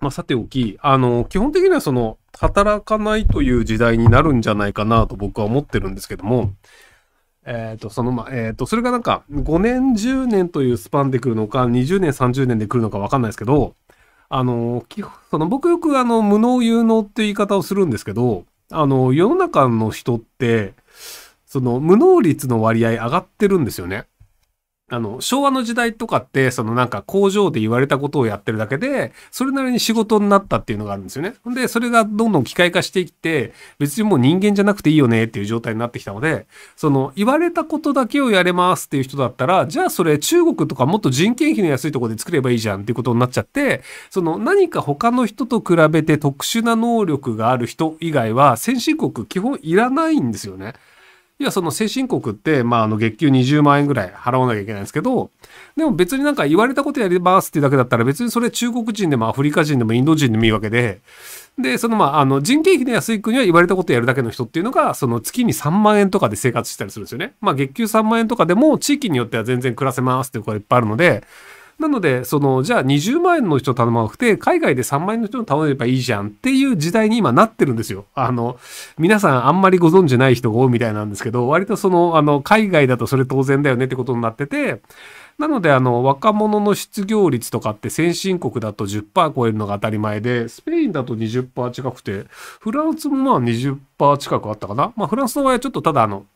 まあ、さておき、あの、基本的にはその、働かないという時代になるんじゃないかなと僕は思ってるんですけども、えっ、ー、と、その、ま、えっ、ー、と、それがなんか、5年、10年というスパンで来るのか、20年、30年で来るのかわかんないですけど、あの、その僕よくあの、無能有能って言い方をするんですけど、あの、世の中の人って、その、無能率の割合上がってるんですよね。あの、昭和の時代とかって、そのなんか工場で言われたことをやってるだけで、それなりに仕事になったっていうのがあるんですよね。で、それがどんどん機械化していって、別にもう人間じゃなくていいよねっていう状態になってきたので、その言われたことだけをやれますっていう人だったら、じゃあそれ中国とかもっと人件費の安いとこで作ればいいじゃんっていうことになっちゃって、その何か他の人と比べて特殊な能力がある人以外は、先進国基本いらないんですよね。いや、その先進国って、まあ、あの、月給20万円ぐらい払わなきゃいけないんですけど、でも別になんか言われたことやりますっていうだけだったら、別にそれ中国人でもアフリカ人でもインド人でもいいわけで、で、そのまあ、あの、人件費の安い国は言われたことやるだけの人っていうのが、その月に3万円とかで生活したりするんですよね。まあ、月給3万円とかでも、地域によっては全然暮らせますっていうとがいっぱいあるので、なので、その、じゃあ20万円の人頼まなくて、海外で3万円の人頼めばいいじゃんっていう時代に今なってるんですよ。あの、皆さんあんまりご存知ない人が多いみたいなんですけど、割とその、あの、海外だとそれ当然だよねってことになってて、なので、あの、若者の失業率とかって先進国だと10%超えるのが当たり前で、スペインだと20%近くて、フランスもまあ20%近くあったかな。まあ、フランスの場合はちょっとただあの、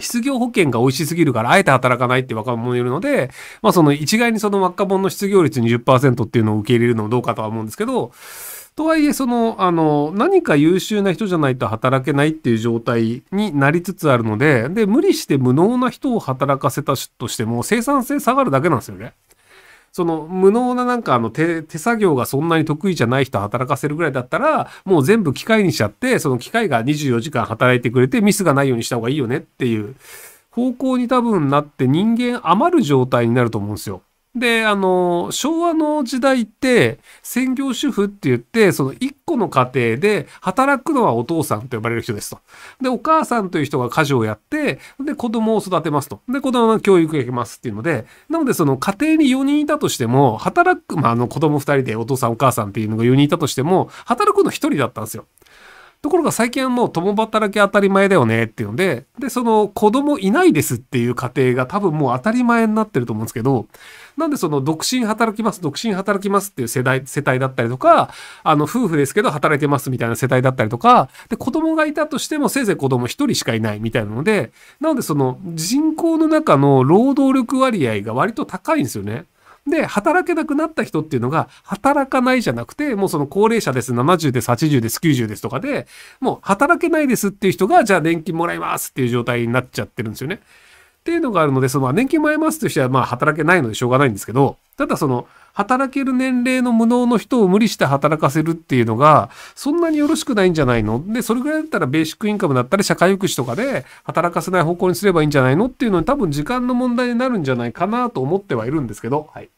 失業保険が美味しすぎるから、あえて働かないって若者いるので、まあその一概にその若者の失業率20%っていうのを受け入れるのもどうかとは思うんですけど、とはいえ、その、あの、何か優秀な人じゃないと働けないっていう状態になりつつあるので、で、無理して無能な人を働かせたとしても、生産性下がるだけなんですよね。その無能ななんかあの手、手作業がそんなに得意じゃない人働かせるぐらいだったら、もう全部機械にしちゃって、その機械が24時間働いてくれてミスがないようにした方がいいよねっていう方向に多分なって人間余る状態になると思うんですよ。で、あの、昭和の時代って、専業主婦って言って、その一個の家庭で働くのはお父さんと呼ばれる人ですと。で、お母さんという人が家事をやって、で、子供を育てますと。で、子供の教育をやりますっていうので、なのでその家庭に4人いたとしても、働く、まあ、あの子供2人でお父さんお母さんっていうのが4人いたとしても、働くの1人だったんですよ。ところが最近はもう共働き当たり前だよねっていうので、で、その子供いないですっていう家庭が多分もう当たり前になってると思うんですけど、なんでその独身働きます、独身働きますっていう世代、世帯だったりとか、あの夫婦ですけど働いてますみたいな世帯だったりとか、で、子供がいたとしてもせいぜい子供一人しかいないみたいなので、なのでその人口の中の労働力割合が割と高いんですよね。で、働けなくなった人っていうのが、働かないじゃなくて、もうその高齢者です、70です、80です、90ですとかで、もう働けないですっていう人が、じゃあ年金もらいますっていう状態になっちゃってるんですよね。っていうのがあるので、その年金もらいますという人は、まあ働けないのでしょうがないんですけど、ただその、働ける年齢の無能の人を無理して働かせるっていうのが、そんなによろしくないんじゃないので、それぐらいだったらベーシックインカムだったり社会福祉とかで働かせない方向にすればいいんじゃないのっていうのに多分時間の問題になるんじゃないかなと思ってはいるんですけど、はい。